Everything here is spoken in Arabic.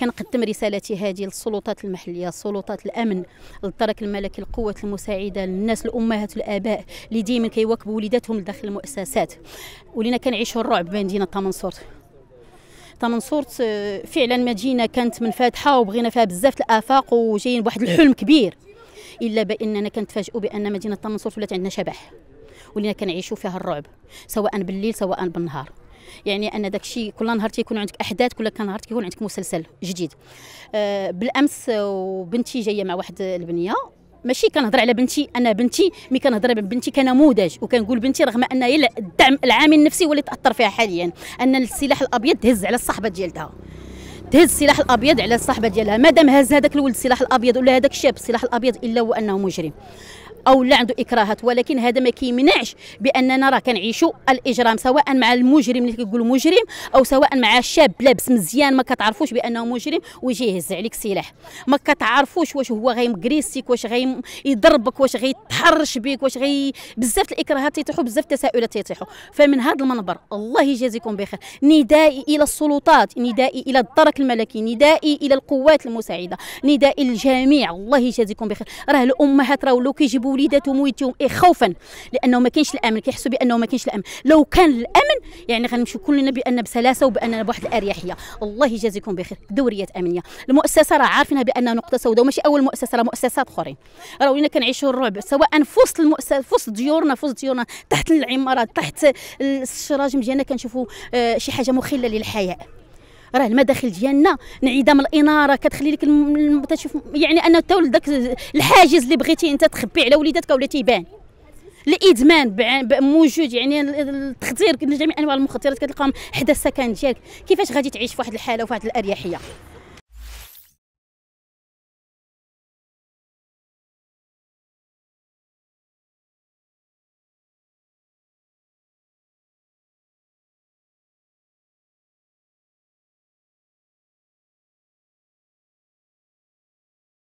كنقدم رسالتي هذه للسلطات المحليه سلطات الامن للدرك الملكي القوات المساعده للناس الامهات والاباء اللي ديما كيواكبوا وليداتهم لداخل المؤسسات ولينا كنعيشوا الرعب بمدينه طمنصورت طمنصورت آه، فعلا مدينه كانت منفتحه وبغينا فيها بزاف الافاق وجايين بواحد الحلم كبير الا باننا كنتفاجئوا بان مدينه طمنصورت ولات عندنا شبح ولينا كنعيشوا فيها الرعب سواء بالليل سواء بالنهار يعني ان داك الشيء كل نهار تيكون عندك احداث كل نهار تيكون عندك مسلسل جديد آه، بالامس وبنتي جايه مع واحد البنيه ماشي كنهضر على بنتي انا بنتي مي كنهضر على بنتي كنموذج وكنقول بنتي رغم ان هي الدعم العامل النفسي هو اللي تاثر فيها حاليا ان السلاح الابيض تهز على الصحبه ديالها تهز السلاح الابيض على الصحبه ديالها مادام هز هذاك الولد السلاح الابيض ولا هذاك الشاب السلاح الابيض الا هو انه مجرم او لا عنده اكراهات ولكن هذا ما كيمنعش باننا راه كنعيشوا الاجرام سواء مع المجرم اللي كيقولوا مجرم او سواء مع شاب لابس مزيان ما كتعرفوش بانه مجرم ويجي يهز عليك السلاح ما كتعرفوش واش هو غيمكريسيك واش غيضربك واش غيتحرش بك واش غي بزاف الاكراهات تيطيحوا بزاف التساؤلات تيطيحوا فمن هذا المنبر الله يجازيكم بخير ندائي الى السلطات ندائي الى الدرك الملكي ندائي الى القوات المساعده ندائي الجميع الله يجازيكم بخير راه الامهات راه ولاو كيجيبوا وليداتهم ويتهم إيه خوفا لانه ما كاينش الامن كيحسوا بانه ما كاينش الامن لو كان الامن يعني غنمشيو كلنا بان بسلاسه وباننا بواحد الاريحيه الله يجازيكم بخير دوريات امنيه المؤسسه راه عارفينها بانها نقطه سوداء وماشي اول مؤسسه راه مؤسسات اخرين راه ولينا كنعيشوا الرعب سواء في وسط المؤسسه في وسط ديورنا في وسط ديورنا تحت العمارات تحت الشراجم ديالنا كنشوفوا آه، شي حاجه مخله للحياه راه المداخل ديالنا انعدام الاناره كتخلي لك تشوف يعني ان تولد داك الحاجز اللي بغيتي انت تخبي على وليداتك ولا تيبان الادمان موجود يعني التخدير جميع انواع المخدرات كتلقاهم حدا السكن ديالك كيفاش غادي تعيش في واحد الحاله وفي واحد الاريحيه